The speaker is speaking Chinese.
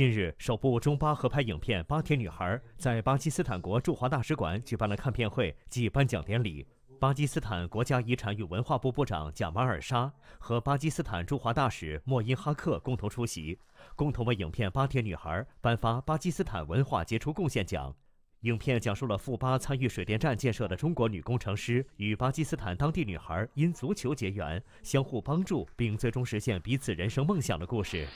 近日，首部中巴合拍影片《巴铁女孩》在巴基斯坦国驻华大使馆举办了看片会暨颁奖典礼。巴基斯坦国家遗产与文化部部长贾马尔沙和巴基斯坦驻华大使莫因哈克共同出席，共同为影片《巴铁女孩》颁发巴基斯坦文化杰出贡献奖。影片讲述了赴巴参与水电站建设的中国女工程师与巴基斯坦当地女孩因足球结缘，相互帮助，并最终实现彼此人生梦想的故事。